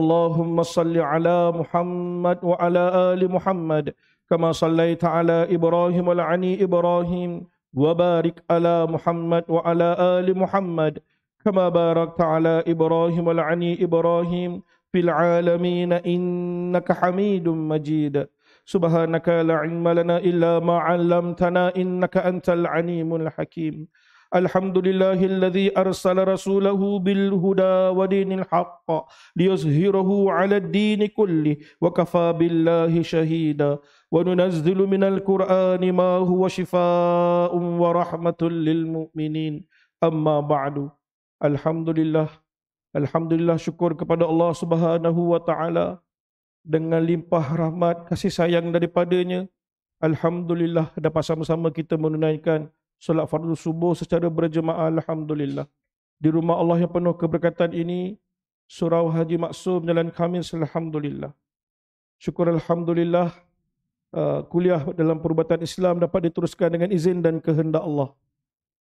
اللهم صل على محمد وعلى ال محمد كما صليت على ابراهيم العني ابراهيم وبارك على محمد وعلى ال محمد كما باركت على ابراهيم العني ابراهيم في العالمين انك حميد مجيد سبحانك لا علم لنا الا ما علمتنا انك انت العليم الحكيم الحمد لله الذي أرسل رسوله بالهدى ودين الحق ليظهره على الدين كله وكفى بالله شهيدا وننزل من القرآن ما هو شفاء ورحمة للمؤمنين أما بعد الحمد لله الحمد لله شكر kepada الله سبحانه وتعالى dengan limpah rahmat kasih sayang daripadanya Alhamdulillah dapat sama-sama kita menunaikan solat fardu subuh secara berjemaah alhamdulillah. Di rumah Allah yang penuh keberkatan ini surau Haji Maksum jalan Khamis alhamdulillah. Syukur alhamdulillah uh, kuliah dalam perubatan Islam dapat diteruskan dengan izin dan kehendak Allah.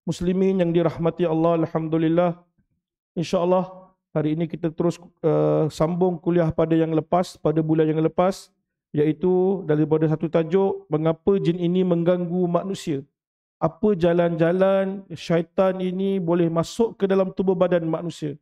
Muslimin yang dirahmati Allah alhamdulillah. Insyaallah hari ini kita terus uh, sambung kuliah pada yang lepas pada bulan yang lepas iaitu daripada satu tajuk mengapa jin ini mengganggu manusia apa jalan-jalan syaitan ini boleh masuk ke dalam tubuh badan manusia.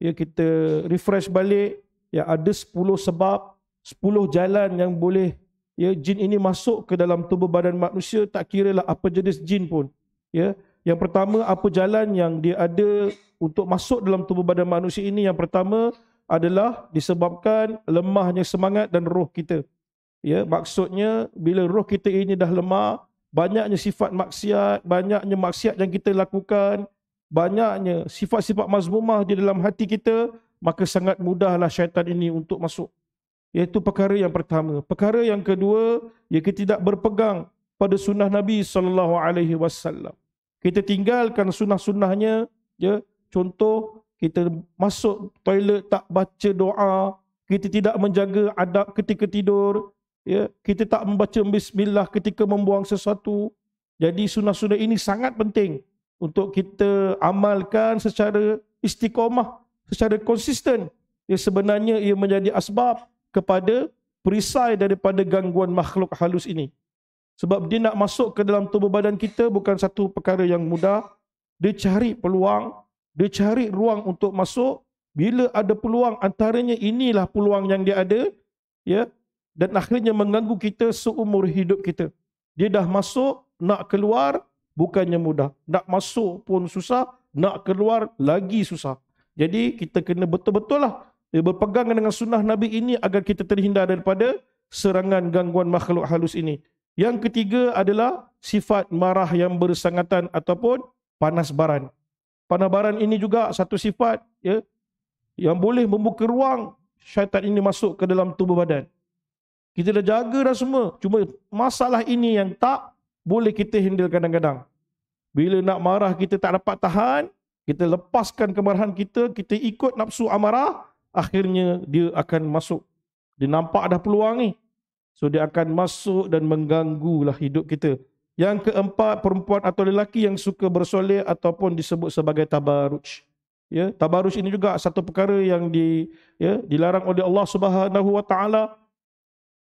Ya kita refresh balik, ya ada 10 sebab, 10 jalan yang boleh ya jin ini masuk ke dalam tubuh badan manusia tak kiralah apa jenis jin pun. Ya, yang pertama apa jalan yang dia ada untuk masuk dalam tubuh badan manusia ini yang pertama adalah disebabkan lemahnya semangat dan roh kita. Ya, maksudnya bila roh kita ini dah lemah, banyaknya sifat maksiat, banyaknya maksiat yang kita lakukan, banyaknya sifat-sifat mazmumah di dalam hati kita, maka sangat mudahlah syaitan ini untuk masuk. Iaitu perkara yang pertama. Perkara yang kedua, ia kita tidak berpegang pada sunnah Nabi sallallahu alaihi wasallam. Kita tinggalkan sunnah-sunnahnya, ya. Contoh kita masuk toilet tak baca doa, kita tidak menjaga adab ketika tidur, ya kita tak membaca bismillah ketika membuang sesuatu jadi sunnah-sunnah ini sangat penting untuk kita amalkan secara istiqomah secara konsisten ya sebenarnya ia menjadi asbab kepada perisai daripada gangguan makhluk halus ini sebab dia nak masuk ke dalam tubuh badan kita bukan satu perkara yang mudah dia cari peluang dia cari ruang untuk masuk bila ada peluang antaranya inilah peluang yang dia ada ya dan akhirnya mengganggu kita seumur hidup kita. Dia dah masuk, nak keluar, bukannya mudah. Nak masuk pun susah, nak keluar lagi susah. Jadi kita kena betul-betul lah eh, berpegang dengan sunnah Nabi ini agar kita terhindar daripada serangan gangguan makhluk halus ini. Yang ketiga adalah sifat marah yang bersangatan ataupun panas baran. Panas baran ini juga satu sifat ya, yang boleh membuka ruang syaitan ini masuk ke dalam tubuh badan. Kita dah jaga dah semua. Cuma masalah ini yang tak boleh kita handle kadang-kadang. Bila nak marah kita tak dapat tahan, kita lepaskan kemarahan kita, kita ikut nafsu amarah, akhirnya dia akan masuk. Dia nampak dah peluang ni. So dia akan masuk dan mengganggu lah hidup kita. Yang keempat, perempuan atau lelaki yang suka bersoleh ataupun disebut sebagai tabaruj. Ya, tabaruj ini juga satu perkara yang di ya, dilarang oleh Allah Subhanahu wa taala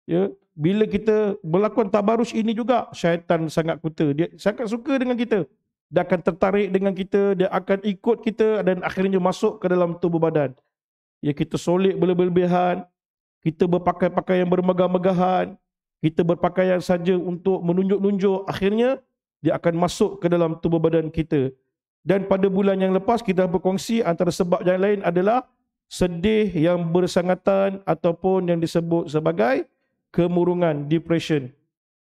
Ya, bila kita melakukan tabarus ini juga syaitan sangat kuter, Dia sangat suka dengan kita. Dia akan tertarik dengan kita, dia akan ikut kita dan akhirnya masuk ke dalam tubuh badan. Ya kita solit berlebihan, kita berpakaian-pakaian bermegah-megahan, kita berpakaian saja untuk menunjuk-nunjuk, akhirnya dia akan masuk ke dalam tubuh badan kita. Dan pada bulan yang lepas kita berkongsi antara sebab yang lain adalah sedih yang bersangatan ataupun yang disebut sebagai kemurungan, depression.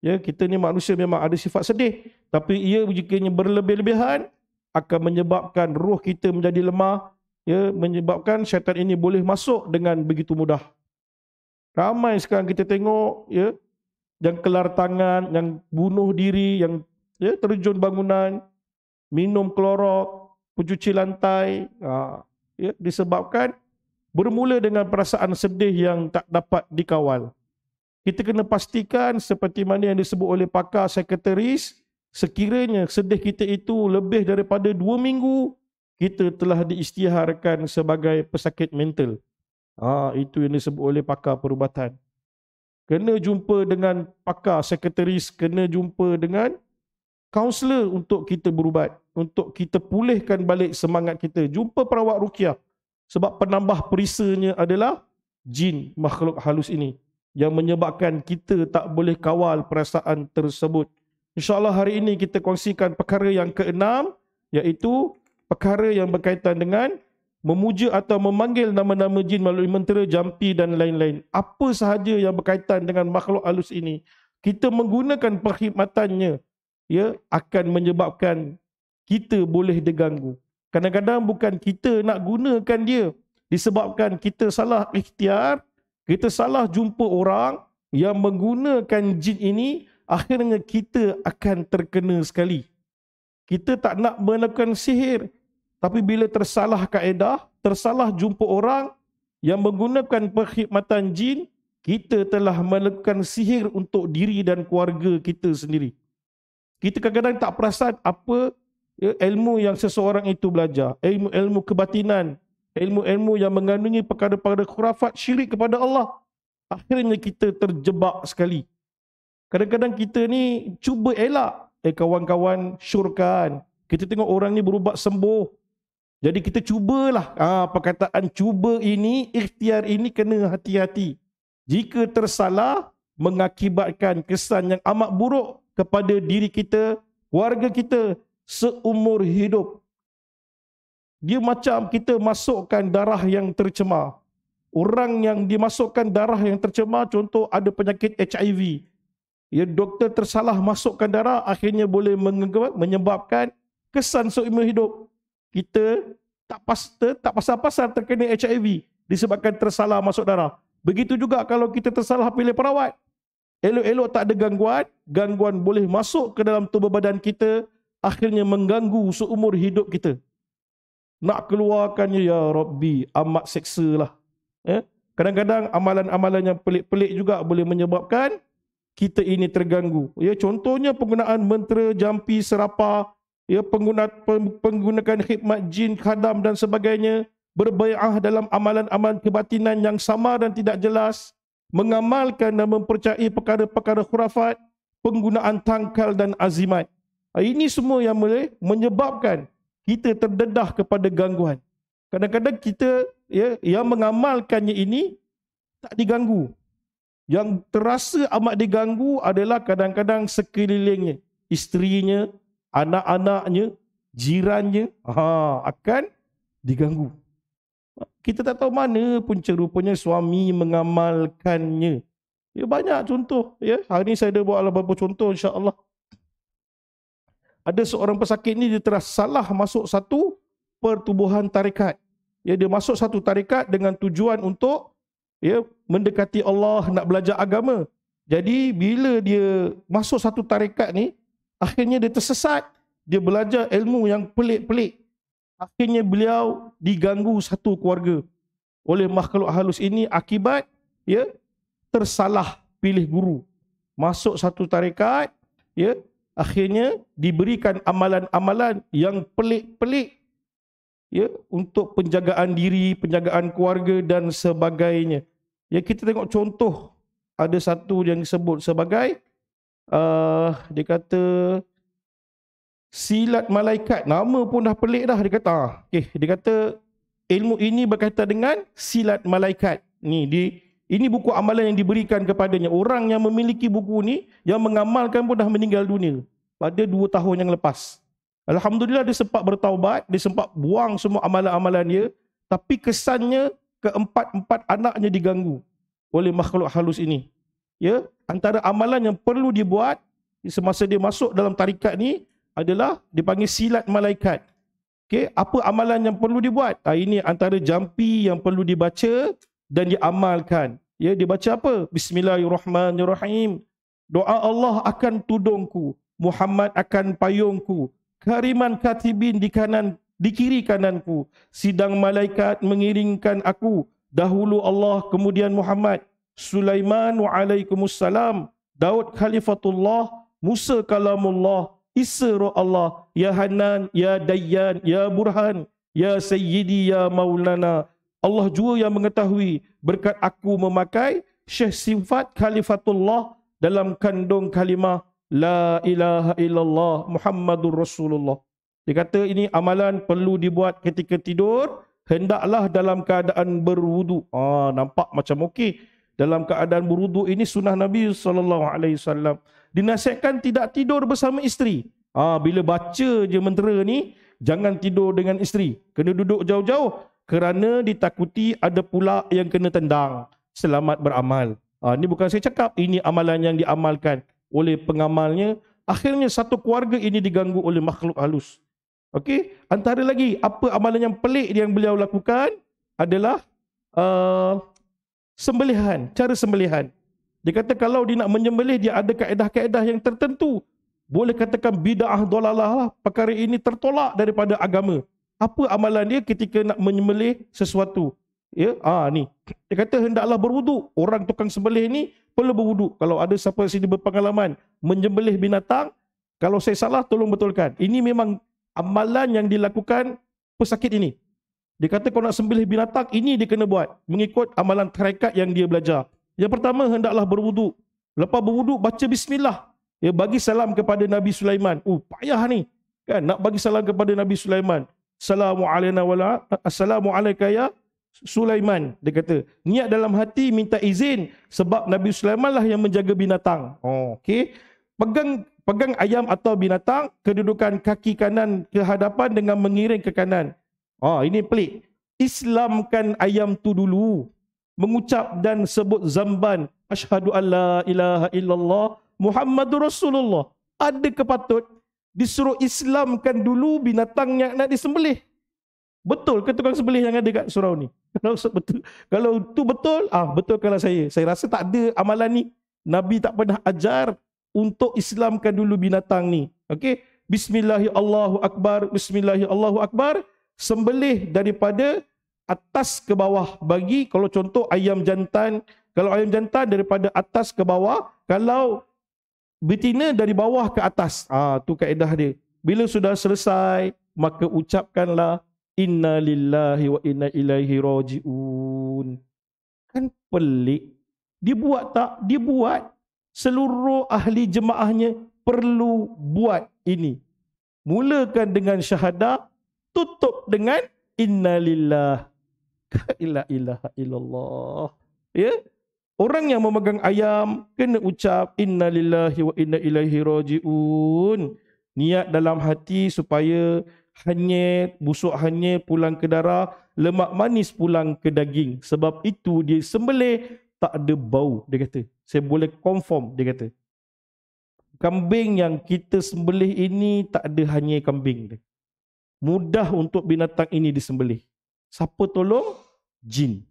Ya, kita ni manusia memang ada sifat sedih. Tapi ia jika ia berlebih-lebihan akan menyebabkan roh kita menjadi lemah. Ya, menyebabkan syaitan ini boleh masuk dengan begitu mudah. Ramai sekarang kita tengok ya, yang kelar tangan, yang bunuh diri, yang ya, terjun bangunan, minum klorok, pencuci lantai. Ha, ya, disebabkan bermula dengan perasaan sedih yang tak dapat dikawal kita kena pastikan seperti mana yang disebut oleh pakar sekretaris, sekiranya sedih kita itu lebih daripada dua minggu, kita telah diistiharkan sebagai pesakit mental. Ha, itu yang disebut oleh pakar perubatan. Kena jumpa dengan pakar sekretaris, kena jumpa dengan kaunselor untuk kita berubat, untuk kita pulihkan balik semangat kita. Jumpa perawat rukiah sebab penambah perisanya adalah jin makhluk halus ini yang menyebabkan kita tak boleh kawal perasaan tersebut. InsyaAllah hari ini kita kongsikan perkara yang keenam iaitu perkara yang berkaitan dengan memuja atau memanggil nama-nama jin melalui mentera, jampi dan lain-lain. Apa sahaja yang berkaitan dengan makhluk halus ini, kita menggunakan perkhidmatannya ya, akan menyebabkan kita boleh diganggu. Kadang-kadang bukan kita nak gunakan dia disebabkan kita salah ikhtiar kita salah jumpa orang yang menggunakan jin ini, akhirnya kita akan terkena sekali. Kita tak nak melakukan sihir. Tapi bila tersalah kaedah, tersalah jumpa orang yang menggunakan perkhidmatan jin, kita telah melakukan sihir untuk diri dan keluarga kita sendiri. Kita kadang-kadang tak perasan apa eh, ilmu yang seseorang itu belajar. Ilmu, ilmu kebatinan ilmu-ilmu yang mengandungi perkara-perkara khurafat syirik kepada Allah. Akhirnya kita terjebak sekali. Kadang-kadang kita ni cuba elak. Eh kawan-kawan syurkan. Kita tengok orang ni berubat sembuh. Jadi kita cubalah. Ah, ha, perkataan cuba ini, ikhtiar ini kena hati-hati. Jika tersalah, mengakibatkan kesan yang amat buruk kepada diri kita, warga kita, seumur hidup. Dia macam kita masukkan darah yang tercemar. Orang yang dimasukkan darah yang tercemar, contoh ada penyakit HIV. Ya, doktor tersalah masukkan darah, akhirnya boleh menyebabkan kesan seumur hidup. Kita tak pas tak pasal-pasal terkena HIV disebabkan tersalah masuk darah. Begitu juga kalau kita tersalah pilih perawat. Elok-elok tak ada gangguan, gangguan boleh masuk ke dalam tubuh badan kita, akhirnya mengganggu seumur hidup kita. Nak keluarkannya ya Rabbi, amat seksa lah. Eh? Ya? Kadang-kadang amalan-amalan yang pelik-pelik juga boleh menyebabkan kita ini terganggu. Ya, contohnya penggunaan mentera, jampi, serapa, ya, pengguna, penggunaan khidmat jin, khadam dan sebagainya. Berbayah dalam amalan-amalan kebatinan yang sama dan tidak jelas. Mengamalkan dan mempercayai perkara-perkara khurafat. Penggunaan tangkal dan azimat. Ini semua yang boleh menyebabkan kita terdedah kepada gangguan. Kadang-kadang kita ya, yang mengamalkannya ini tak diganggu. Yang terasa amat diganggu adalah kadang-kadang sekelilingnya. Isterinya, anak-anaknya, jirannya ha, akan diganggu. Kita tak tahu mana pun rupanya suami mengamalkannya. Ya, banyak contoh. Ya. Hari ini saya ada buat beberapa contoh insyaAllah ada seorang pesakit ni dia telah salah masuk satu pertubuhan tarikat. Ya, dia masuk satu tarikat dengan tujuan untuk ya, mendekati Allah, nak belajar agama. Jadi bila dia masuk satu tarikat ni, akhirnya dia tersesat. Dia belajar ilmu yang pelik-pelik. Akhirnya beliau diganggu satu keluarga oleh makhluk halus ini akibat ya, tersalah pilih guru. Masuk satu tarikat, ya, akhirnya diberikan amalan-amalan yang pelik-pelik ya untuk penjagaan diri, penjagaan keluarga dan sebagainya. Ya kita tengok contoh ada satu yang disebut sebagai uh, dia kata silat malaikat nama pun dah pelik dah dia kata. Ah, okey, dia kata ilmu ini berkaitan dengan silat malaikat. Ni di ini buku amalan yang diberikan kepadanya. Orang yang memiliki buku ini, yang mengamalkan pun dah meninggal dunia. Pada dua tahun yang lepas. Alhamdulillah dia sempat bertaubat, dia sempat buang semua amalan-amalan dia. Tapi kesannya keempat-empat anaknya diganggu oleh makhluk halus ini. Ya, antara amalan yang perlu dibuat semasa dia masuk dalam tarikat ni adalah dipanggil silat malaikat. Okay, apa amalan yang perlu dibuat? Ha, ini antara jampi yang perlu dibaca dan diamalkan. Ya, dia baca apa? Bismillahirrahmanirrahim. Doa Allah akan tudungku, Muhammad akan payungku, kariman katibin di kanan di kiri kananku, sidang malaikat mengiringkan aku, dahulu Allah kemudian Muhammad, Sulaiman wa alaikumussalam, Daud khalifatullah, Musa kalamullah, Isa roh Allah, Ya Hanan, Ya Dayyan, Ya Burhan, Ya Sayyidi, Ya Maulana, Allah jua yang mengetahui berkat aku memakai Syekh Sifat Khalifatullah dalam kandung kalimah La ilaha illallah Muhammadur Rasulullah. Dia kata ini amalan perlu dibuat ketika tidur. Hendaklah dalam keadaan berwudu. Ah, nampak macam okey. Dalam keadaan berwudu ini sunnah Nabi SAW. Dinasihatkan tidak tidur bersama isteri. Ah, bila baca je mentera ni, jangan tidur dengan isteri. Kena duduk jauh-jauh kerana ditakuti ada pula yang kena tendang selamat beramal. Ha, ini bukan saya cakap, ini amalan yang diamalkan oleh pengamalnya. Akhirnya satu keluarga ini diganggu oleh makhluk halus. Okey, antara lagi apa amalan yang pelik yang beliau lakukan adalah uh, sembelihan, cara sembelihan. Dia kata kalau dia nak menyembelih dia ada kaedah-kaedah yang tertentu. Boleh katakan bida'ah dolalah lah. Perkara ini tertolak daripada agama apa amalan dia ketika nak menyembelih sesuatu ya ah ni dia kata hendaklah berwuduk orang tukang sembelih ni perlu berwuduk kalau ada siapa sini berpengalaman menyembelih binatang kalau saya salah tolong betulkan ini memang amalan yang dilakukan pesakit ini dia kata kalau nak sembelih binatang ini dia kena buat mengikut amalan tarekat yang dia belajar yang pertama hendaklah berwuduk lepas berwuduk baca bismillah ya bagi salam kepada Nabi Sulaiman uh payah ni kan nak bagi salam kepada Nabi Sulaiman Assalamu alayna wala Assalamu alayka ya Sulaiman dia kata niat dalam hati minta izin sebab Nabi Sulaiman lah yang menjaga binatang. Oh, okey. Pegang pegang ayam atau binatang kedudukan kaki kanan ke hadapan dengan mengiring ke kanan. Oh, ini pelik. Islamkan ayam tu dulu. Mengucap dan sebut zamban. Ashadu alla ilaha illallah. Muhammadur Rasulullah. Ada kepatut disuruh islamkan dulu binatang yang nak disembelih. Betul ke tukang sembelih yang ada kat surau ni? Kalau betul, kalau tu betul, ah betul kalau saya. Saya rasa tak ada amalan ni. Nabi tak pernah ajar untuk islamkan dulu binatang ni. Okey. Bismillahirrahmanirrahim. Bismillahirrahmanirrahim. Sembelih daripada atas ke bawah bagi kalau contoh ayam jantan kalau ayam jantan daripada atas ke bawah kalau Betina dari bawah ke atas. Ah tu kaedah dia. Bila sudah selesai, maka ucapkanlah inna lillahi wa inna ilaihi rajiun. Kan pelik. Dia buat tak? Dia buat. Seluruh ahli jemaahnya perlu buat ini. Mulakan dengan syahadah, tutup dengan inna lillahi ila ilaha illallah. Ya? Yeah? Orang yang memegang ayam kena ucap inna lillahi wa inna ilaihi rajiun. Niat dalam hati supaya hanya busuk hanya pulang ke darah, lemak manis pulang ke daging. Sebab itu dia sembelih tak ada bau dia kata. Saya boleh confirm dia kata. Kambing yang kita sembelih ini tak ada hanya kambing dia. Mudah untuk binatang ini disembelih. Siapa tolong? Jin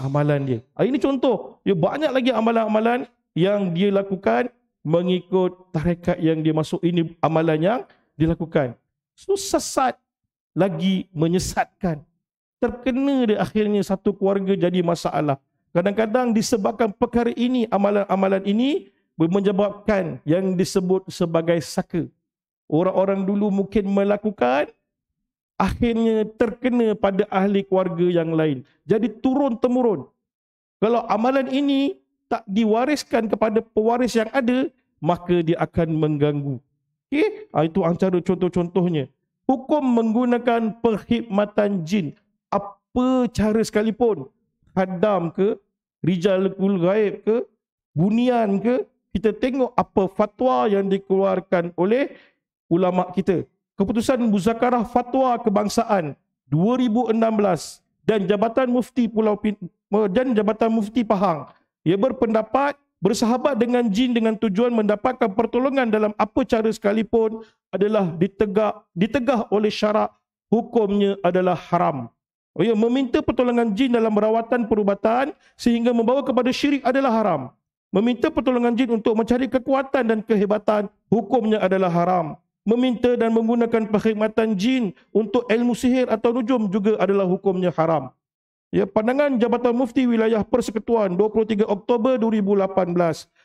amalan dia. Ah, ini contoh, dia ya, banyak lagi amalan-amalan yang dia lakukan mengikut tarekat yang dia masuk. Ini amalan yang dilakukan. So, sesat lagi menyesatkan. Terkena dia akhirnya satu keluarga jadi masalah. Kadang-kadang disebabkan perkara ini, amalan-amalan ini menyebabkan yang disebut sebagai saka. Orang-orang dulu mungkin melakukan akhirnya terkena pada ahli keluarga yang lain. Jadi turun temurun. Kalau amalan ini tak diwariskan kepada pewaris yang ada, maka dia akan mengganggu. Okay? Ha, itu antara contoh-contohnya. Hukum menggunakan perkhidmatan jin. Apa cara sekalipun. Hadam ke, Rijal Kul Gaib ke, Bunian ke, kita tengok apa fatwa yang dikeluarkan oleh ulama kita. Keputusan Muzakarah Fatwa Kebangsaan 2016 dan Jabatan Mufti Pulau Pin- dan Jabatan Mufti Pahang ia berpendapat bersahabat dengan jin dengan tujuan mendapatkan pertolongan dalam apa cara sekalipun adalah ditegak ditegah oleh syarak hukumnya adalah haram. Ia meminta pertolongan jin dalam rawatan perubatan sehingga membawa kepada syirik adalah haram. Meminta pertolongan jin untuk mencari kekuatan dan kehebatan hukumnya adalah haram meminta dan menggunakan perkhidmatan jin untuk ilmu sihir atau nujum juga adalah hukumnya haram. Ya, pandangan Jabatan Mufti Wilayah Persekutuan 23 Oktober 2018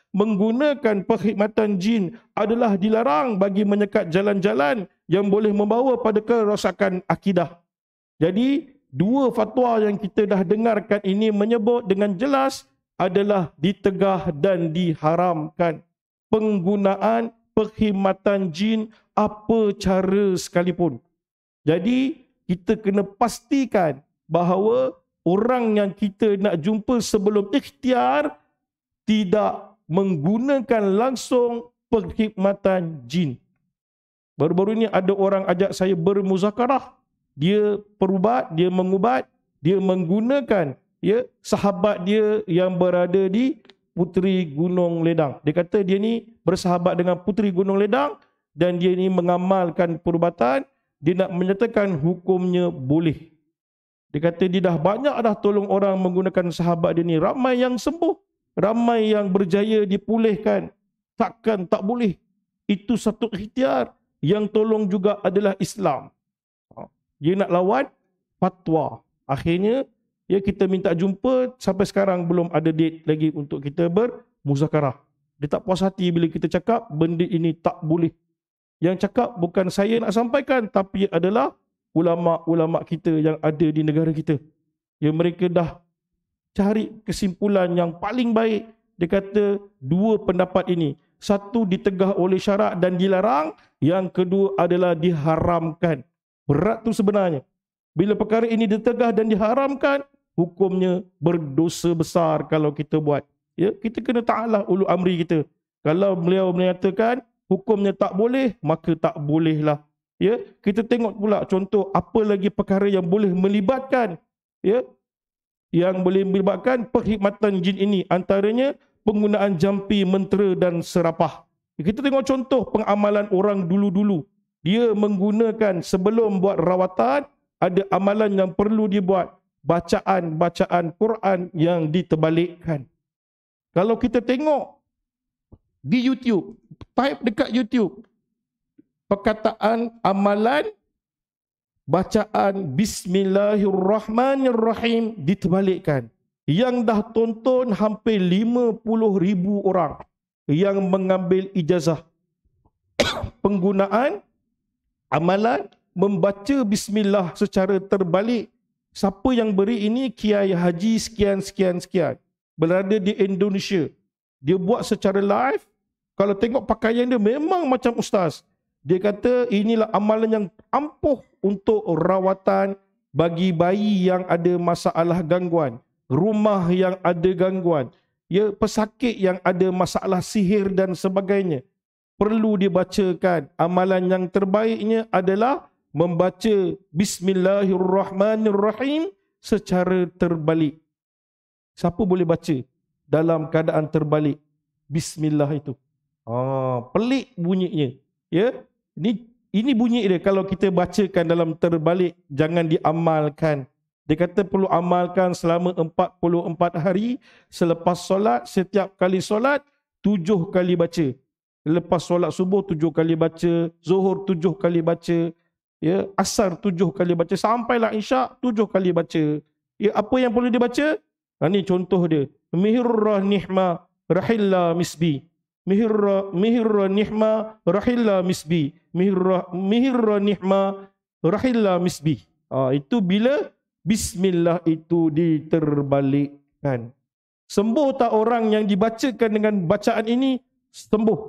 menggunakan perkhidmatan jin adalah dilarang bagi menyekat jalan-jalan yang boleh membawa pada kerosakan akidah. Jadi, dua fatwa yang kita dah dengarkan ini menyebut dengan jelas adalah ditegah dan diharamkan penggunaan perkhidmatan jin apa cara sekalipun. Jadi kita kena pastikan bahawa orang yang kita nak jumpa sebelum ikhtiar tidak menggunakan langsung perkhidmatan jin. Baru-baru ini ada orang ajak saya bermuzakarah. Dia perubat, dia mengubat, dia menggunakan ya sahabat dia yang berada di Puteri Gunung Ledang. Dia kata dia ni bersahabat dengan Puteri Gunung Ledang, dan dia ini mengamalkan perubatan, dia nak menyatakan hukumnya boleh. Dia kata dia dah banyak dah tolong orang menggunakan sahabat dia ni. Ramai yang sembuh. Ramai yang berjaya dipulihkan. Takkan tak boleh. Itu satu ikhtiar yang tolong juga adalah Islam. Ha. Dia nak lawan fatwa. Akhirnya, ya kita minta jumpa sampai sekarang belum ada date lagi untuk kita bermuzakarah. Dia tak puas hati bila kita cakap benda ini tak boleh yang cakap bukan saya nak sampaikan tapi adalah ulama-ulama kita yang ada di negara kita. yang mereka dah cari kesimpulan yang paling baik. Dia kata dua pendapat ini. Satu ditegah oleh syarak dan dilarang. Yang kedua adalah diharamkan. Berat tu sebenarnya. Bila perkara ini ditegah dan diharamkan, hukumnya berdosa besar kalau kita buat. Ya, kita kena taatlah ulu amri kita. Kalau beliau menyatakan hukumnya tak boleh, maka tak bolehlah. Ya, kita tengok pula contoh apa lagi perkara yang boleh melibatkan ya yang boleh melibatkan perkhidmatan jin ini antaranya penggunaan jampi mentera dan serapah. Kita tengok contoh pengamalan orang dulu-dulu. Dia menggunakan sebelum buat rawatan, ada amalan yang perlu dibuat. Bacaan-bacaan Quran yang diterbalikkan. Kalau kita tengok di YouTube, type dekat YouTube perkataan amalan bacaan bismillahirrahmanirrahim diterbalikkan. Yang dah tonton hampir 50 ribu orang yang mengambil ijazah penggunaan amalan membaca bismillah secara terbalik. Siapa yang beri ini? Kiai Haji sekian sekian sekian. Berada di Indonesia dia buat secara live kalau tengok pakaian dia memang macam ustaz dia kata inilah amalan yang ampuh untuk rawatan bagi bayi yang ada masalah gangguan rumah yang ada gangguan ya pesakit yang ada masalah sihir dan sebagainya perlu dibacakan amalan yang terbaiknya adalah membaca bismillahirrahmanirrahim secara terbalik siapa boleh baca dalam keadaan terbalik. Bismillah itu. Ah, pelik bunyinya. Ya. Ini ini bunyi dia kalau kita bacakan dalam terbalik jangan diamalkan. Dia kata perlu amalkan selama 44 hari selepas solat setiap kali solat tujuh kali baca. Lepas solat subuh tujuh kali baca, zuhur tujuh kali baca, ya, asar tujuh kali baca, sampailah isyak tujuh kali baca. Ya, apa yang perlu dibaca? Ha, ini contoh dia mihirra nihma rahilla misbi mihirra mihirra nihma rahilla misbi mihirra mihirra nihma rahilla misbi ha, itu bila bismillah itu diterbalikkan sembuh tak orang yang dibacakan dengan bacaan ini sembuh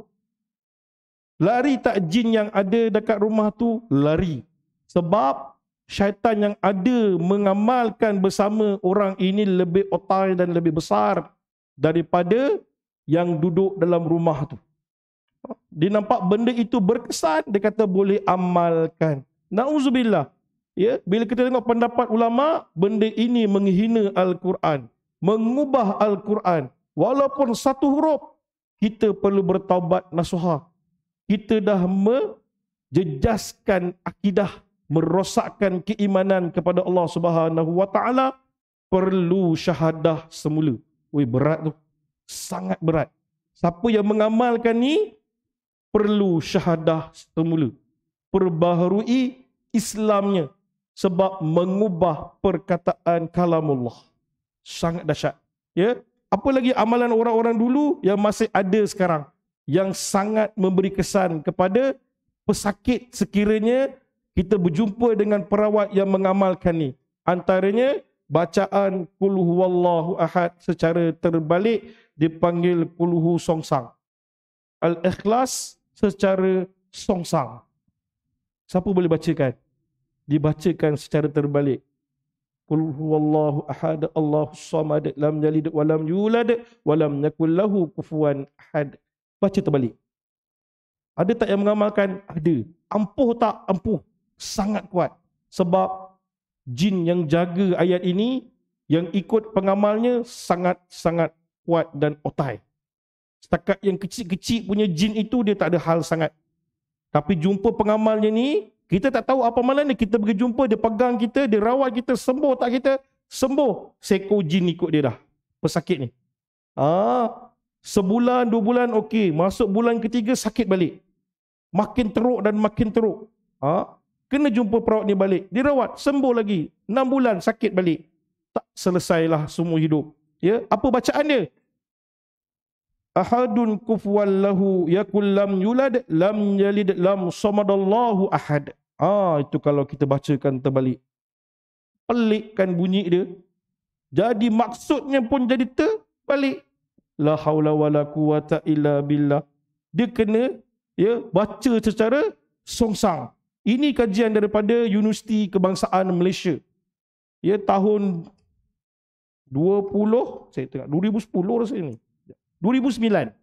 lari tak jin yang ada dekat rumah tu lari sebab syaitan yang ada mengamalkan bersama orang ini lebih otai dan lebih besar daripada yang duduk dalam rumah tu. Dia nampak benda itu berkesan, dia kata boleh amalkan. Nauzubillah. Ya, bila kita tengok pendapat ulama, benda ini menghina al-Quran, mengubah al-Quran. Walaupun satu huruf, kita perlu bertaubat nasuha. Kita dah menjejaskan akidah merosakkan keimanan kepada Allah Subhanahu wa taala perlu syahadah semula. Oi berat tu. Sangat berat. Siapa yang mengamalkan ni perlu syahadah semula. Perbaharui Islamnya sebab mengubah perkataan kalamullah. Sangat dahsyat. Ya. Apa lagi amalan orang-orang dulu yang masih ada sekarang yang sangat memberi kesan kepada pesakit sekiranya kita berjumpa dengan perawat yang mengamalkan ni. Antaranya bacaan kuluhu wallahu ahad secara terbalik dipanggil kuluhu songsang. Al-ikhlas secara songsang. Siapa boleh bacakan? Dibacakan secara terbalik. Kuluhu wallahu ahad Allahu samad lam yalid wa lam yulad wa lam yakul lahu kufuwan ahad. Baca terbalik. Ada tak yang mengamalkan? Ada. Ampuh tak? Ampuh sangat kuat sebab jin yang jaga ayat ini yang ikut pengamalnya sangat-sangat kuat dan otai. Setakat yang kecil-kecil punya jin itu dia tak ada hal sangat. Tapi jumpa pengamalnya ni, kita tak tahu apa ni kita pergi jumpa, dia pegang kita, dia rawat kita, sembuh tak kita? Sembuh. Seko jin ikut dia dah. Pesakit ni. Ah, sebulan, dua bulan, okey. Masuk bulan ketiga, sakit balik. Makin teruk dan makin teruk. Ah, Kena jumpa perawat ni balik. Dirawat, sembuh lagi. 6 bulan sakit balik. Tak selesailah semua hidup. Ya, apa bacaan dia? Ahadun kufwan lahu yakul lam yulad lam yalid lam samadallahu ahad. Ah itu kalau kita bacakan terbalik. Pelikkan bunyi dia. Jadi maksudnya pun jadi terbalik. La haula wala quwata illa billah. Dia kena ya baca secara songsang. Ini kajian daripada Universiti Kebangsaan Malaysia. Ya tahun 20 saya tengok 2010 rasa ni. 2009.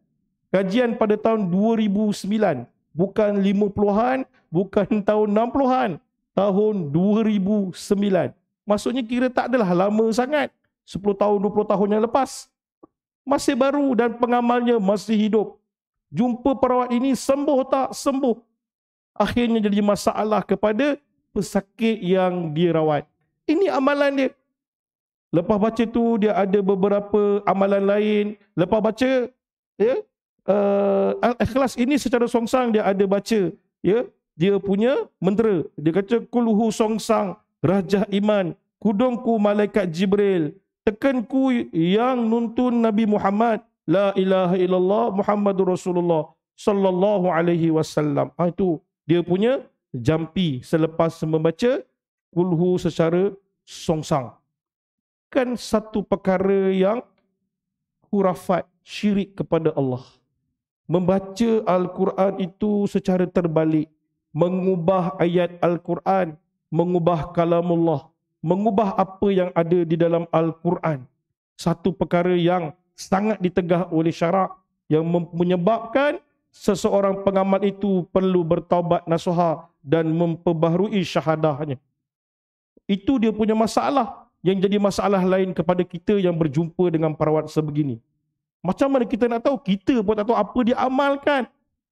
Kajian pada tahun 2009 bukan 50-an, bukan tahun 60-an, tahun 2009. Maksudnya kira tak adalah lama sangat. 10 tahun 20 tahun yang lepas masih baru dan pengamalnya masih hidup. Jumpa perawat ini sembuh tak? Sembuh akhirnya jadi masalah kepada pesakit yang dirawat. Ini amalan dia. Lepas baca tu dia ada beberapa amalan lain. Lepas baca ya eh uh, eh, ikhlas ini secara songsang dia ada baca ya dia punya mentera. Dia kata kuluhu songsang rajah iman kudungku malaikat Jibril tekanku yang nuntun Nabi Muhammad la ilaha illallah Muhammadur Rasulullah sallallahu alaihi wasallam. Ah itu dia punya jampi selepas membaca kulhu secara songsang. Kan satu perkara yang hurafat syirik kepada Allah. Membaca Al-Quran itu secara terbalik. Mengubah ayat Al-Quran. Mengubah kalamullah. Mengubah apa yang ada di dalam Al-Quran. Satu perkara yang sangat ditegah oleh syarak yang menyebabkan seseorang pengamal itu perlu bertaubat nasuha dan memperbaharui syahadahnya. Itu dia punya masalah yang jadi masalah lain kepada kita yang berjumpa dengan perawat sebegini. Macam mana kita nak tahu? Kita pun tak tahu apa dia amalkan.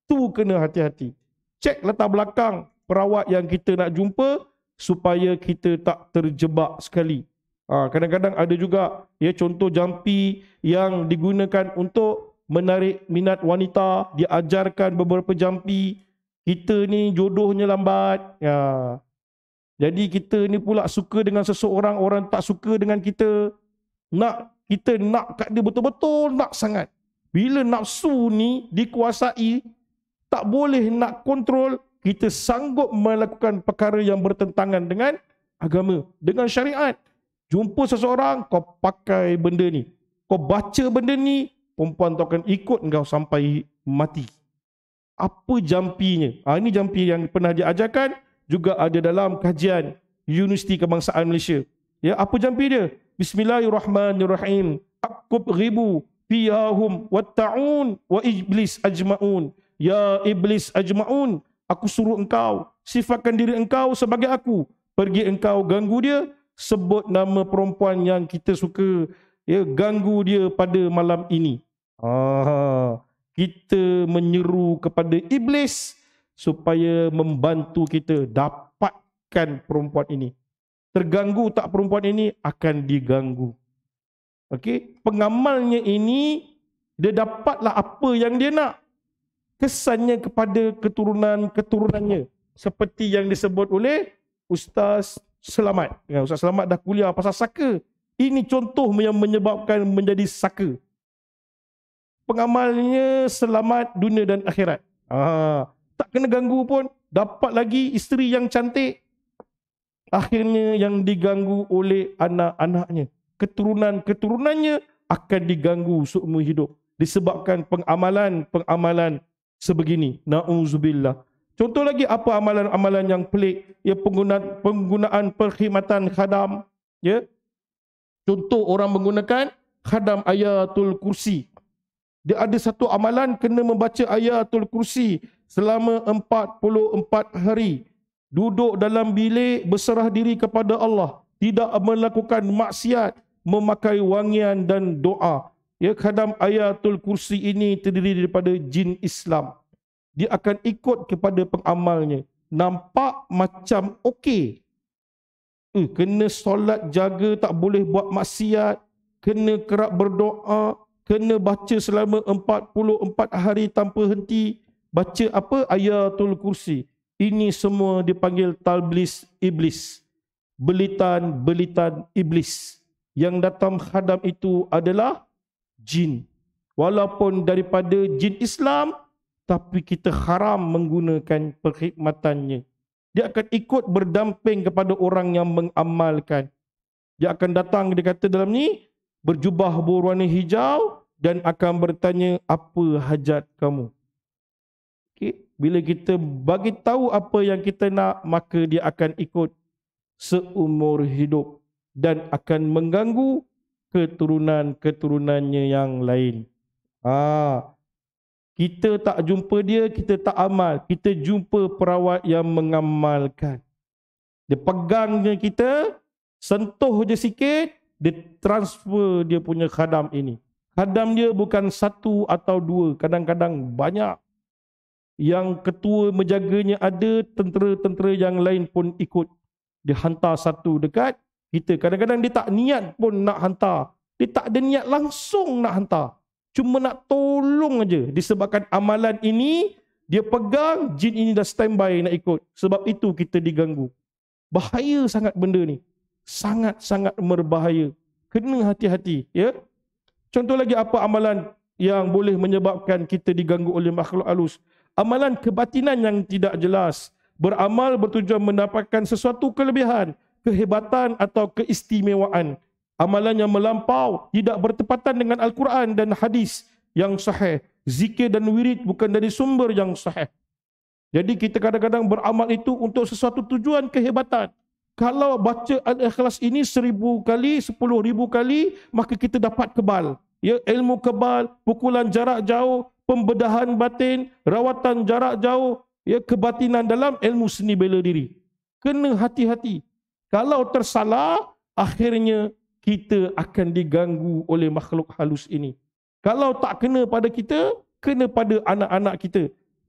Tu kena hati-hati. Cek letak belakang perawat yang kita nak jumpa supaya kita tak terjebak sekali. Ha, kadang-kadang ada juga ya contoh jampi yang digunakan untuk menarik minat wanita, dia ajarkan beberapa jampi, kita ni jodohnya lambat. Ya. Jadi kita ni pula suka dengan seseorang, orang tak suka dengan kita. Nak kita nak kat dia betul-betul nak sangat. Bila nafsu ni dikuasai, tak boleh nak kontrol, kita sanggup melakukan perkara yang bertentangan dengan agama, dengan syariat. Jumpa seseorang, kau pakai benda ni. Kau baca benda ni, perempuan tu akan ikut engkau sampai mati. Apa jampinya? Ha, ini jampi yang pernah dia ajarkan juga ada dalam kajian Universiti Kebangsaan Malaysia. Ya, apa jampi dia? Bismillahirrahmanirrahim. Aqub ribu fiyahum taun? wa iblis ajma'un. Ya iblis ajma'un, aku suruh engkau sifatkan diri engkau sebagai aku. Pergi engkau ganggu dia, sebut nama perempuan yang kita suka. Ya, ganggu dia pada malam ini. Ah, kita menyeru kepada iblis supaya membantu kita dapatkan perempuan ini. Terganggu tak perempuan ini akan diganggu. Okey, pengamalnya ini dia dapatlah apa yang dia nak. Kesannya kepada keturunan-keturunannya seperti yang disebut oleh Ustaz Selamat. Ya, Ustaz Selamat dah kuliah pasal saka. Ini contoh yang menyebabkan menjadi saka pengamalnya selamat dunia dan akhirat. Ah, tak kena ganggu pun dapat lagi isteri yang cantik. Akhirnya yang diganggu oleh anak-anaknya, keturunan-keturunannya akan diganggu seumur hidup disebabkan pengamalan-pengamalan sebegini. Nauzubillah. Contoh lagi apa amalan-amalan yang pelik? Ya penggunaan penggunaan perkhidmatan khadam, ya. Contoh orang menggunakan khadam ayatul kursi dia ada satu amalan kena membaca ayatul kursi selama 44 hari. Duduk dalam bilik berserah diri kepada Allah. Tidak melakukan maksiat, memakai wangian dan doa. Ya, kadang ayatul kursi ini terdiri daripada jin Islam. Dia akan ikut kepada pengamalnya. Nampak macam okey. Eh, kena solat jaga, tak boleh buat maksiat. Kena kerap berdoa kena baca selama 44 hari tanpa henti baca apa ayatul kursi ini semua dipanggil talbis iblis belitan-belitan iblis yang datang hadam itu adalah jin walaupun daripada jin Islam tapi kita haram menggunakan perkhidmatannya dia akan ikut berdamping kepada orang yang mengamalkan dia akan datang dia kata dalam ni berjubah berwarna hijau dan akan bertanya apa hajat kamu. Okey, bila kita bagi tahu apa yang kita nak, maka dia akan ikut seumur hidup dan akan mengganggu keturunan-keturunannya yang lain. Ha. Kita tak jumpa dia, kita tak amal. Kita jumpa perawat yang mengamalkan. Dia pegang kita, sentuh je sikit, dia transfer dia punya khadam ini. Khadam dia bukan satu atau dua, kadang-kadang banyak. Yang ketua menjaganya ada, tentera-tentera yang lain pun ikut. Dia hantar satu dekat kita. Kadang-kadang dia tak niat pun nak hantar. Dia tak ada niat langsung nak hantar. Cuma nak tolong aja. Disebabkan amalan ini, dia pegang, jin ini dah standby nak ikut. Sebab itu kita diganggu. Bahaya sangat benda ni sangat-sangat berbahaya. Kena hati-hati. Ya? Contoh lagi apa amalan yang boleh menyebabkan kita diganggu oleh makhluk halus. Amalan kebatinan yang tidak jelas. Beramal bertujuan mendapatkan sesuatu kelebihan, kehebatan atau keistimewaan. Amalan yang melampau tidak bertepatan dengan Al-Quran dan hadis yang sahih. Zikir dan wirid bukan dari sumber yang sahih. Jadi kita kadang-kadang beramal itu untuk sesuatu tujuan kehebatan. Kalau baca Al-Ikhlas ini seribu kali, sepuluh ribu kali, maka kita dapat kebal. Ya, ilmu kebal, pukulan jarak jauh, pembedahan batin, rawatan jarak jauh, ya, kebatinan dalam ilmu seni bela diri. Kena hati-hati. Kalau tersalah, akhirnya kita akan diganggu oleh makhluk halus ini. Kalau tak kena pada kita, kena pada anak-anak kita.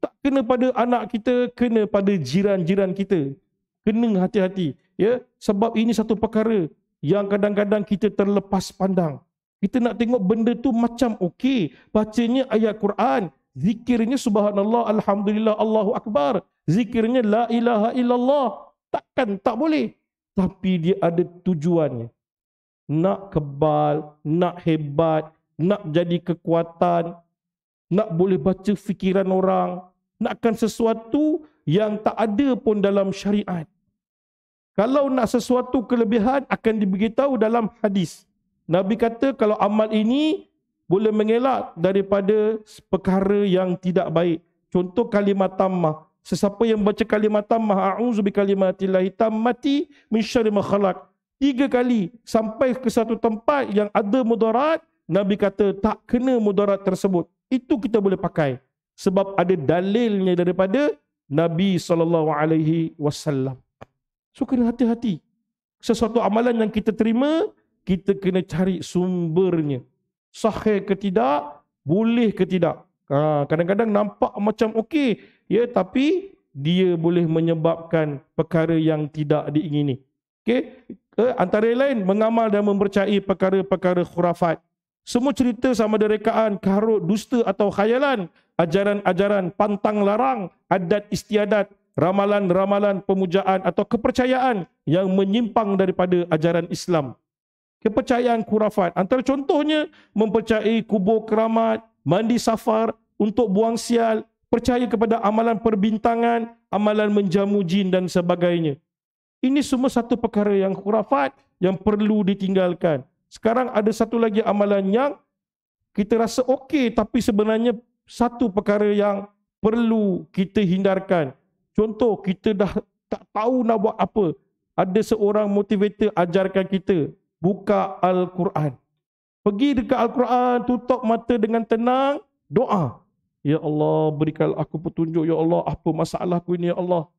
Tak kena pada anak kita, kena pada jiran-jiran kita. Kena hati-hati. Ya, sebab ini satu perkara yang kadang-kadang kita terlepas pandang. Kita nak tengok benda tu macam okey, bacanya ayat Quran, zikirnya subhanallah, alhamdulillah, Allahu akbar, zikirnya la ilaha illallah. Takkan tak boleh. Tapi dia ada tujuannya. Nak kebal, nak hebat, nak jadi kekuatan, nak boleh baca fikiran orang, nakkan sesuatu yang tak ada pun dalam syariat. Kalau nak sesuatu kelebihan akan diberitahu dalam hadis. Nabi kata kalau amal ini boleh mengelak daripada perkara yang tidak baik. Contoh kalimat tamah. Sesiapa yang baca kalimat tamah, a'udzu bi kalimatillahi tammati min syarri ma khalaq. Tiga kali sampai ke satu tempat yang ada mudarat, Nabi kata tak kena mudarat tersebut. Itu kita boleh pakai sebab ada dalilnya daripada Nabi sallallahu alaihi wasallam. So kena hati-hati. Sesuatu amalan yang kita terima, kita kena cari sumbernya. Sahih ke tidak, boleh ke tidak. Ha, kadang-kadang nampak macam okey, ya, tapi dia boleh menyebabkan perkara yang tidak diingini. Okey, eh, antara lain mengamal dan mempercayai perkara-perkara khurafat. Semua cerita sama ada rekaan, karut, dusta atau khayalan, ajaran-ajaran, pantang larang, adat istiadat, ramalan-ramalan pemujaan atau kepercayaan yang menyimpang daripada ajaran Islam. Kepercayaan kurafat. Antara contohnya, mempercayai kubur keramat, mandi safar untuk buang sial, percaya kepada amalan perbintangan, amalan menjamu jin dan sebagainya. Ini semua satu perkara yang kurafat yang perlu ditinggalkan. Sekarang ada satu lagi amalan yang kita rasa okey tapi sebenarnya satu perkara yang perlu kita hindarkan Contoh, kita dah tak tahu nak buat apa. Ada seorang motivator ajarkan kita. Buka Al-Quran. Pergi dekat Al-Quran, tutup mata dengan tenang, doa. Ya Allah, berikan aku petunjuk. Ya Allah, apa masalahku ini, Ya Allah.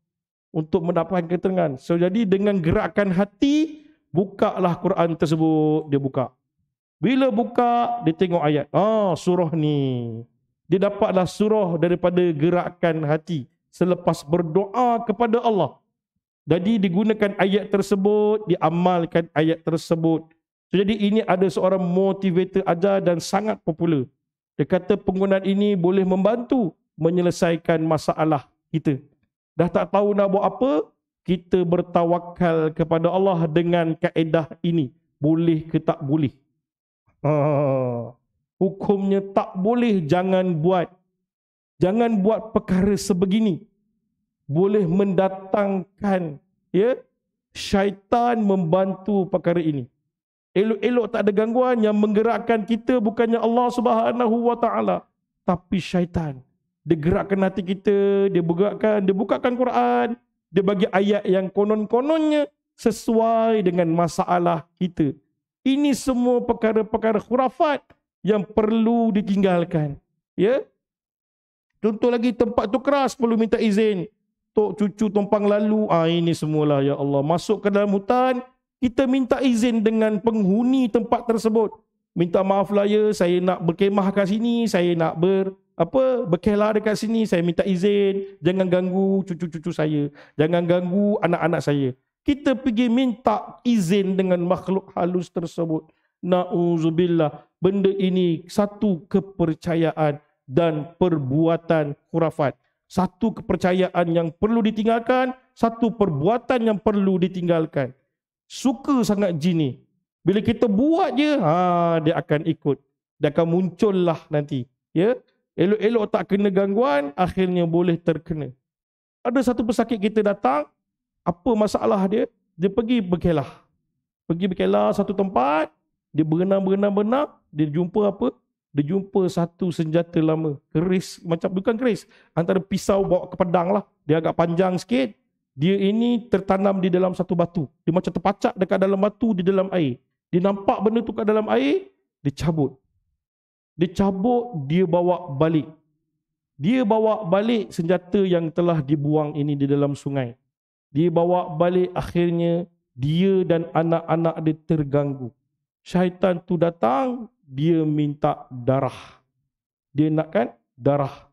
Untuk mendapatkan ketenangan. So, jadi dengan gerakan hati, bukalah Quran tersebut. Dia buka. Bila buka, dia tengok ayat. Ah, surah ni. Dia dapatlah surah daripada gerakan hati selepas berdoa kepada Allah. Jadi digunakan ayat tersebut, diamalkan ayat tersebut. So, jadi ini ada seorang motivator ajar dan sangat popular. Dia kata penggunaan ini boleh membantu menyelesaikan masalah kita. Dah tak tahu nak buat apa, kita bertawakal kepada Allah dengan kaedah ini. Boleh ke tak boleh? Ha. Hukumnya tak boleh, jangan buat jangan buat perkara sebegini boleh mendatangkan ya syaitan membantu perkara ini elok-elok tak ada gangguan yang menggerakkan kita bukannya Allah Subhanahu wa taala tapi syaitan dia gerakkan hati kita dia bergerakkan dia bukakan Quran dia bagi ayat yang konon-kononnya sesuai dengan masalah kita ini semua perkara-perkara khurafat yang perlu ditinggalkan ya Contoh lagi tempat tu keras perlu minta izin. Tok cucu tumpang lalu. Ah ini semualah ya Allah. Masuk ke dalam hutan, kita minta izin dengan penghuni tempat tersebut. Minta maaf lah ya, saya nak berkemah kat sini, saya nak ber apa berkelah dekat sini, saya minta izin. Jangan ganggu cucu-cucu saya. Jangan ganggu anak-anak saya. Kita pergi minta izin dengan makhluk halus tersebut. Na'udzubillah. Benda ini satu kepercayaan dan perbuatan khurafat. Satu kepercayaan yang perlu ditinggalkan, satu perbuatan yang perlu ditinggalkan. Suka sangat jin ni. Bila kita buat je, ha, dia akan ikut. Dia akan muncullah nanti. Ya, Elok-elok tak kena gangguan, akhirnya boleh terkena. Ada satu pesakit kita datang, apa masalah dia? Dia pergi berkelah. Pergi berkelah satu tempat, dia berenang-berenang-berenang, dia jumpa apa? dia jumpa satu senjata lama, keris, macam bukan keris, antara pisau bawa ke pedang lah. Dia agak panjang sikit. Dia ini tertanam di dalam satu batu. Dia macam terpacak dekat dalam batu, di dalam air. Dia nampak benda tu kat dalam air, dia cabut. Dia cabut, dia bawa balik. Dia bawa balik senjata yang telah dibuang ini di dalam sungai. Dia bawa balik akhirnya dia dan anak-anak dia terganggu. Syaitan tu datang dia minta darah. Dia nakkan darah.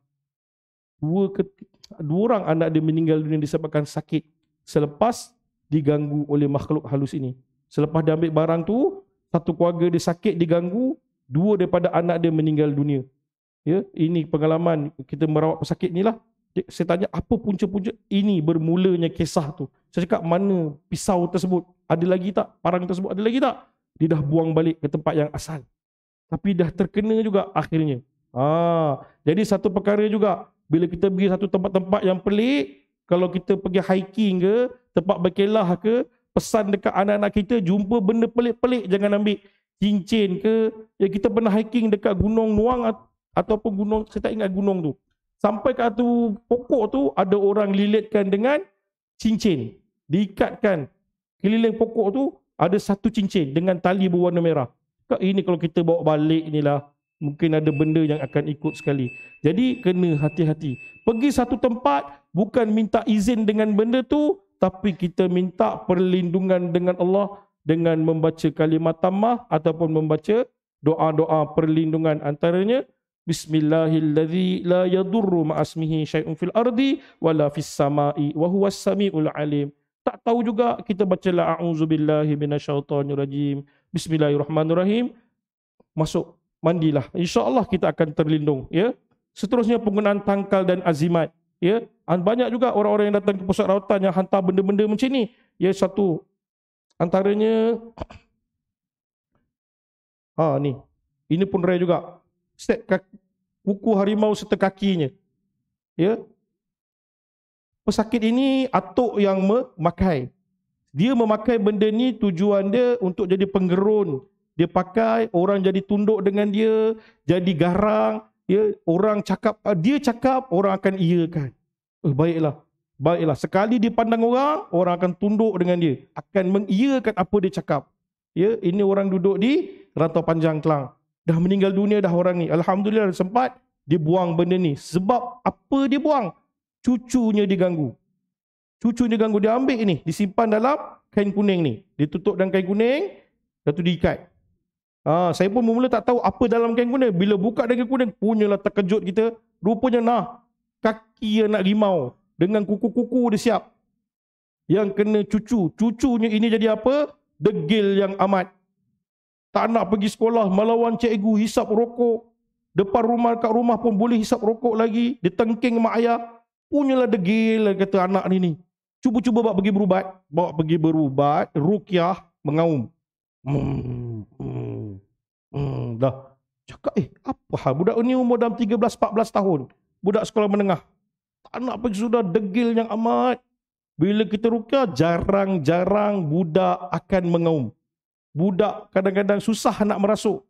Dua, ketika, dua orang anak dia meninggal dunia disebabkan sakit selepas diganggu oleh makhluk halus ini. Selepas dia ambil barang tu, satu keluarga dia sakit diganggu, dua daripada anak dia meninggal dunia. Ya, ini pengalaman kita merawat pesakit inilah. Saya tanya apa punca-punca ini bermulanya kisah tu. Saya cakap mana pisau tersebut? Ada lagi tak? Parang tersebut ada lagi tak? Dia dah buang balik ke tempat yang asal tapi dah terkena juga akhirnya. Ha, jadi satu perkara juga bila kita pergi satu tempat-tempat yang pelik, kalau kita pergi hiking ke, tempat berkelah ke, pesan dekat anak-anak kita jumpa benda pelik-pelik jangan ambil cincin ke. Ya kita pernah hiking dekat Gunung Nuang atau ataupun gunung saya tak ingat gunung tu. Sampai kat tu pokok tu ada orang lilitkan dengan cincin. Diikatkan keliling pokok tu ada satu cincin dengan tali berwarna merah. Kak ini kalau kita bawa balik inilah mungkin ada benda yang akan ikut sekali. Jadi kena hati-hati. Pergi satu tempat bukan minta izin dengan benda tu tapi kita minta perlindungan dengan Allah dengan membaca kalimat tamah ataupun membaca doa-doa perlindungan antaranya Bismillahilladzi la yadurru ma'asmihi syai'un fil ardi wala fis samai wa huwas samiul alim. Tak tahu juga kita baca la a'udzubillahi minasyaitonir rajim. Bismillahirrahmanirrahim. Masuk mandilah. Insya-Allah kita akan terlindung, ya. Seterusnya penggunaan tangkal dan azimat, ya. Ah, banyak juga orang-orang yang datang ke pusat rawatan yang hantar benda-benda macam ni. Ya satu antaranya Ha ni. Ini pun rare juga. Set kuku harimau serta kakinya. Ya. Pesakit ini atuk yang memakai dia memakai benda ni tujuan dia untuk jadi penggerun. Dia pakai, orang jadi tunduk dengan dia, jadi garang. Ya, orang cakap, eh, dia cakap, orang akan iakan. Eh, baiklah. Baiklah, sekali dia pandang orang, orang akan tunduk dengan dia. Akan mengiakan apa dia cakap. Ya, ini orang duduk di rata panjang kelang. Dah meninggal dunia dah orang ni. Alhamdulillah sempat dia buang benda ni. Sebab apa dia buang? Cucunya diganggu cucunya ganggu dia ambil ini disimpan dalam kain kuning ni ditutup dengan kain kuning lalu diikat ha, saya pun mula tak tahu apa dalam kain kuning bila buka dengan kain kuning punyalah terkejut kita rupanya nah kaki yang nak rimau dengan kuku-kuku dia siap yang kena cucu cucunya ini jadi apa degil yang amat tak nak pergi sekolah melawan cikgu hisap rokok depan rumah kat rumah pun boleh hisap rokok lagi ditengking mak ayah punyalah degil kata anak ni ni Cuba-cuba bawa pergi berubat. Bawa pergi berubat. Rukiah. Mengaum. Hmm. Hmm. Hmm. Dah. Cakap eh apa hal. Budak ni umur dalam 13-14 tahun. Budak sekolah menengah. Tak nak pergi sudah degil yang amat. Bila kita rukiah jarang-jarang budak akan mengaum. Budak kadang-kadang susah nak merasuk.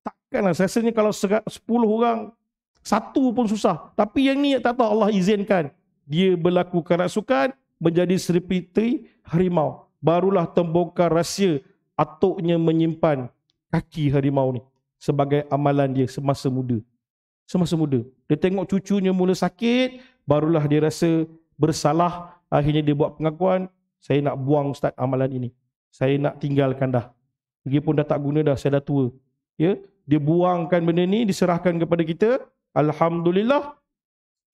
Takkanlah. Saya rasanya kalau 10 orang satu pun susah. Tapi yang ni tak tahu Allah izinkan. Dia berlaku kerasukan menjadi Piti harimau. Barulah terbongkar rahsia atuknya menyimpan kaki harimau ni sebagai amalan dia semasa muda. Semasa muda. Dia tengok cucunya mula sakit, barulah dia rasa bersalah. Akhirnya dia buat pengakuan, saya nak buang ustaz amalan ini. Saya nak tinggalkan dah. Dia pun dah tak guna dah, saya dah tua. Ya, Dia buangkan benda ni, diserahkan kepada kita. Alhamdulillah,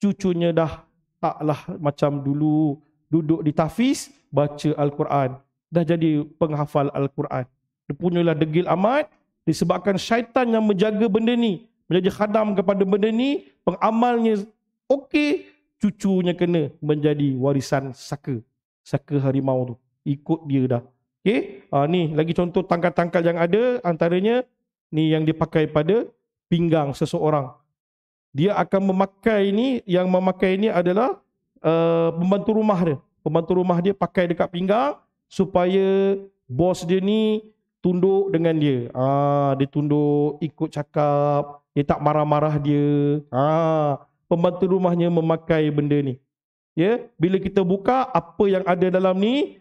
cucunya dah taklah macam dulu duduk di tafiz, baca Al-Quran. Dah jadi penghafal Al-Quran. Dia punyalah degil amat disebabkan syaitan yang menjaga benda ni. Menjadi khadam kepada benda ni, pengamalnya okey, cucunya kena menjadi warisan saka. Saka harimau tu. Ikut dia dah. Okey, ha, ni lagi contoh tangkal-tangkal yang ada antaranya ni yang dipakai pada pinggang seseorang. Dia akan memakai ni, yang memakai ni adalah pembantu eh, rumah dia. Pembantu rumah dia pakai dekat pinggang supaya bos dia ni tunduk dengan dia. Ah, dia tunduk ikut cakap, dia tak marah-marah dia. Ah, pembantu rumahnya memakai benda ni. Ya, yeah? bila kita buka apa yang ada dalam ni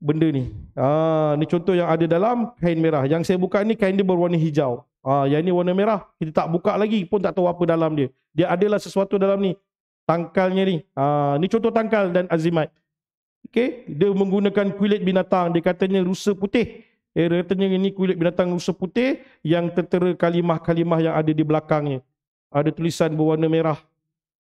benda ni. Ah, ni contoh yang ada dalam kain merah. Yang saya buka ni kain dia berwarna hijau. Ah, yang ni warna merah. Kita tak buka lagi pun tak tahu apa dalam dia. Dia adalah sesuatu dalam ni tangkalnya ni. Ha, ni contoh tangkal dan azimat. Okey, Dia menggunakan kulit binatang. Dia katanya rusa putih. Eh, dia katanya ini kulit binatang rusa putih yang tertera kalimah-kalimah yang ada di belakangnya. Ada tulisan berwarna merah.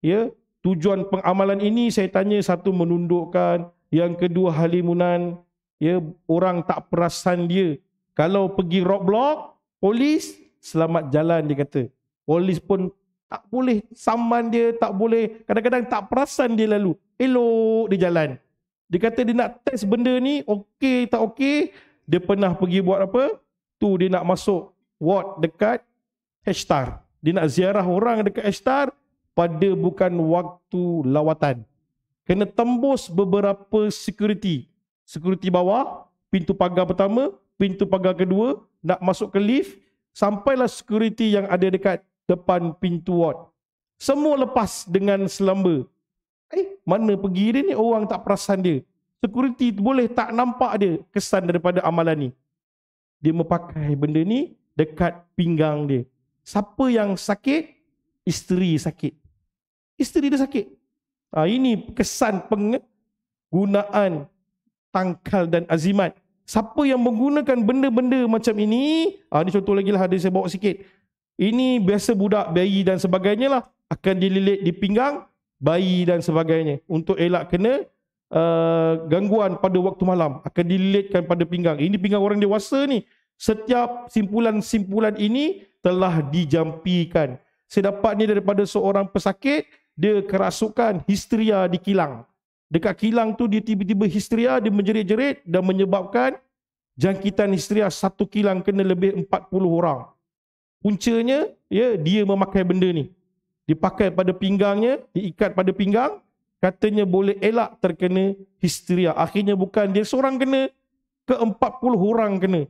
Ya, Tujuan pengamalan ini saya tanya satu menundukkan. Yang kedua halimunan. Ya, orang tak perasan dia. Kalau pergi rock roadblock, polis selamat jalan dia kata. Polis pun tak boleh saman dia, tak boleh. Kadang-kadang tak perasan dia lalu. Elok dia jalan. Dia kata dia nak test benda ni, okey tak okey. Dia pernah pergi buat apa? Tu dia nak masuk ward dekat Hashtar. Dia nak ziarah orang dekat Hashtar pada bukan waktu lawatan. Kena tembus beberapa security. Security bawah, pintu pagar pertama, pintu pagar kedua, nak masuk ke lift. Sampailah security yang ada dekat depan pintu ward. Semua lepas dengan selamba. Eh, mana pergi dia ni? Orang tak perasan dia. Sekuriti boleh tak nampak dia kesan daripada amalan ni. Dia memakai benda ni dekat pinggang dia. Siapa yang sakit? Isteri sakit. Isteri dia sakit. Ha, ini kesan penggunaan tangkal dan azimat. Siapa yang menggunakan benda-benda macam ini, ha, ah, ini contoh lagi lah ada saya bawa sikit. Ini biasa budak bayi dan sebagainya lah akan dililit di pinggang bayi dan sebagainya untuk elak kena uh, gangguan pada waktu malam akan dililitkan pada pinggang. Ini pinggang orang dewasa ni. Setiap simpulan-simpulan ini telah dijampikan. Saya dapat ni daripada seorang pesakit, dia kerasukan histeria di kilang. Dekat kilang tu dia tiba-tiba histeria, dia menjerit-jerit dan menyebabkan jangkitan histeria satu kilang kena lebih 40 orang. Puncanya, ya, dia memakai benda ni. Dipakai pada pinggangnya, diikat pada pinggang, katanya boleh elak terkena histeria. Akhirnya bukan dia seorang kena, ke-40 orang kena.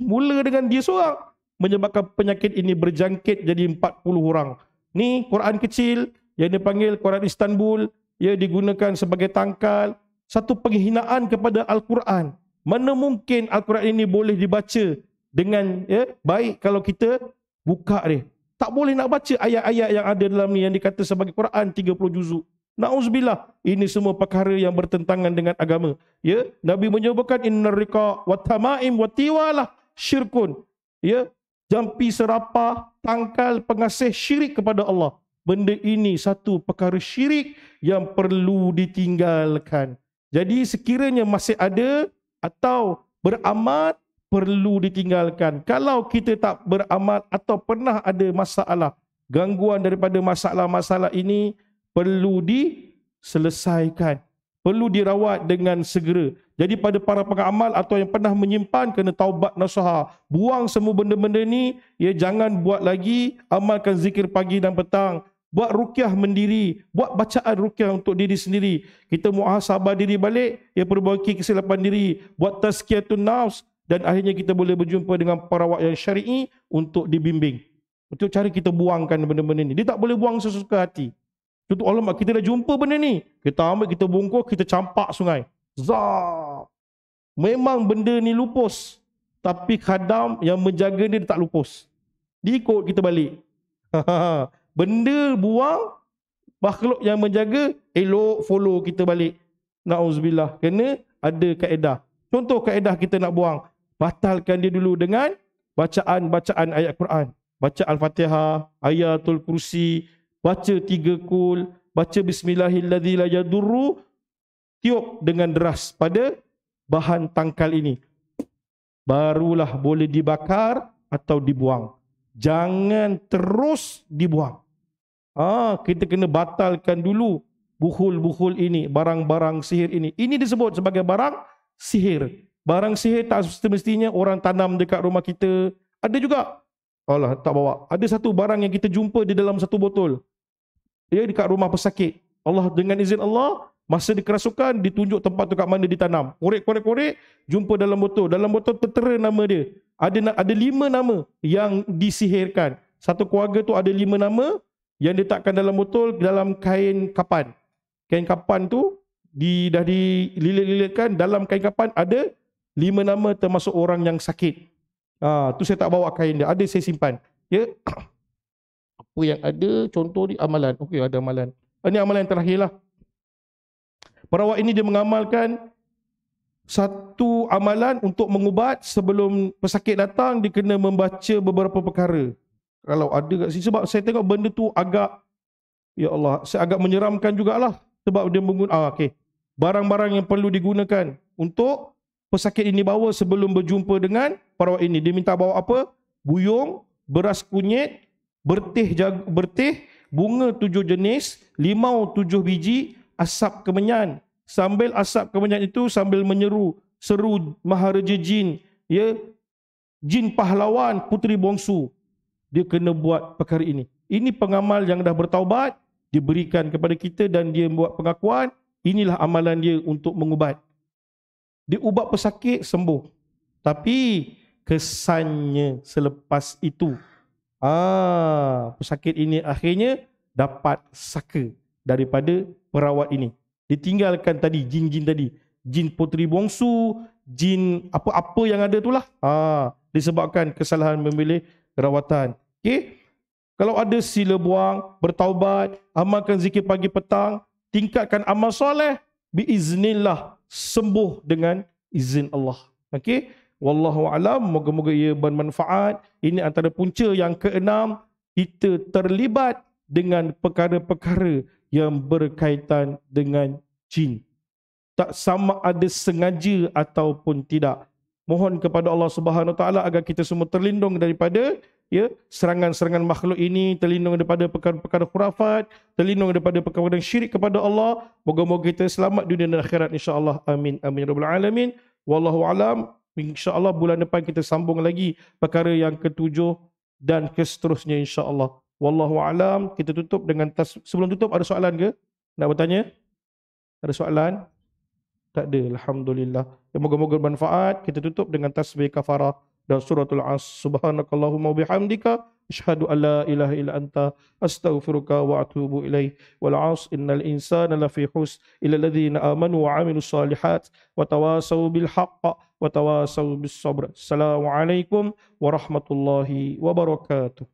Mula dengan dia seorang, menyebabkan penyakit ini berjangkit jadi 40 orang. Ni Quran kecil yang dipanggil Quran Istanbul, ia digunakan sebagai tangkal satu penghinaan kepada Al-Quran. Mana mungkin Al-Quran ini boleh dibaca dengan ya, baik kalau kita buka dia. Tak boleh nak baca ayat-ayat yang ada dalam ni yang dikata sebagai Quran 30 juzuk. Nauzubillah, ini semua perkara yang bertentangan dengan agama. Ya, Nabi menyebutkan innar riqa wa tamaim wa tiwalah syirkun. Ya, jampi serapah, tangkal pengasih syirik kepada Allah. Benda ini satu perkara syirik yang perlu ditinggalkan. Jadi sekiranya masih ada atau beramat perlu ditinggalkan. Kalau kita tak beramal atau pernah ada masalah, gangguan daripada masalah-masalah ini perlu diselesaikan. Perlu dirawat dengan segera. Jadi pada para pengamal atau yang pernah menyimpan, kena taubat nasuha. Buang semua benda-benda ni, ya jangan buat lagi, amalkan zikir pagi dan petang. Buat rukyah mendiri. Buat bacaan rukyah untuk diri sendiri. Kita muhasabah diri balik. Ya perbaiki kesilapan diri. Buat tazkiyatun nafs dan akhirnya kita boleh berjumpa dengan para wakil yang syar'i untuk dibimbing. Untuk cara kita buangkan benda-benda ini. Dia tak boleh buang sesuka hati. Allah mak kita dah jumpa benda ni. Kita ambil, kita bungkus, kita campak sungai. Zab. Memang benda ni lupus. Tapi khadam yang menjaga dia, dia tak lupus. Dia ikut kita balik. benda buang, makhluk yang menjaga, elok follow kita balik. Na'udzubillah. Kena ada kaedah. Contoh kaedah kita nak buang batalkan dia dulu dengan bacaan-bacaan ayat Quran. Baca Al-Fatihah, Ayatul Kursi, baca tiga kul, baca Bismillahirrahmanirrahim, tiup dengan deras pada bahan tangkal ini. Barulah boleh dibakar atau dibuang. Jangan terus dibuang. Ah, kita kena batalkan dulu buhul-buhul ini, barang-barang sihir ini. Ini disebut sebagai barang sihir. Barang sihir tak semestinya orang tanam dekat rumah kita. Ada juga. Alah, tak bawa. Ada satu barang yang kita jumpa di dalam satu botol. Ya, dekat rumah pesakit. Allah dengan izin Allah, masa dikerasukan, ditunjuk tempat tu kat mana ditanam. Korek-korek-korek, jumpa dalam botol. Dalam botol tertera nama dia. Ada ada lima nama yang disihirkan. Satu keluarga tu ada lima nama yang diletakkan dalam botol dalam kain kapan. Kain kapan tu di, dah dililitkan dalam kain kapan ada lima nama termasuk orang yang sakit. Ah, ha, tu saya tak bawa kain dia. Ada saya simpan. Ya. Apa yang ada contoh di amalan. Okey, ada amalan. Ini ah, amalan yang lah. Perawat ini dia mengamalkan satu amalan untuk mengubat sebelum pesakit datang dia kena membaca beberapa perkara. Kalau ada kat sini sebab saya tengok benda tu agak ya Allah, saya agak menyeramkan jugalah sebab dia menggunakan ah, okey. Barang-barang yang perlu digunakan untuk pesakit ini bawa sebelum berjumpa dengan perawat ini. Dia minta bawa apa? Buyung, beras kunyit, bertih, jag- bertih bunga tujuh jenis, limau tujuh biji, asap kemenyan. Sambil asap kemenyan itu, sambil menyeru, seru maharaja jin, ya, jin pahlawan, putri bongsu. Dia kena buat perkara ini. Ini pengamal yang dah bertaubat, diberikan kepada kita dan dia buat pengakuan. Inilah amalan dia untuk mengubat. Dia ubat pesakit, sembuh. Tapi kesannya selepas itu, ah pesakit ini akhirnya dapat saka daripada perawat ini. Ditinggalkan tadi, jin-jin tadi. Jin putri bongsu, jin apa-apa yang ada itulah. Ah, disebabkan kesalahan memilih rawatan. Okay, Kalau ada sila buang, bertaubat, amalkan zikir pagi petang, tingkatkan amal soleh biiznillah sembuh dengan izin Allah. Okey. Wallahu alam, moga-moga ia bermanfaat. Ini antara punca yang keenam kita terlibat dengan perkara-perkara yang berkaitan dengan jin. Tak sama ada sengaja ataupun tidak. Mohon kepada Allah Subhanahu Wa Taala agar kita semua terlindung daripada ya serangan-serangan makhluk ini terlindung daripada perkara-perkara khurafat terlindung daripada perkara-perkara syirik kepada Allah moga-moga kita selamat dunia dan akhirat Insya Allah. amin amin ya rabbal alamin wallahu alam Insya Allah bulan depan kita sambung lagi perkara yang ketujuh dan seterusnya Allah. wallahu alam kita tutup dengan tas- sebelum tutup ada soalan ke nak bertanya ada soalan tak ada alhamdulillah ya, moga-moga bermanfaat kita tutup dengan tasbih kafarah dan suratul as subhanakallahumma bihamdika ashhadu alla ilaha illa anta astaghfiruka wa atubu ilaih wal as innal insana lafi hus illa alladhina amanu wa amilus salihat wa tawasaw bil haqq wa tawasaw bis sabr assalamu alaikum warahmatullahi wabarakatuh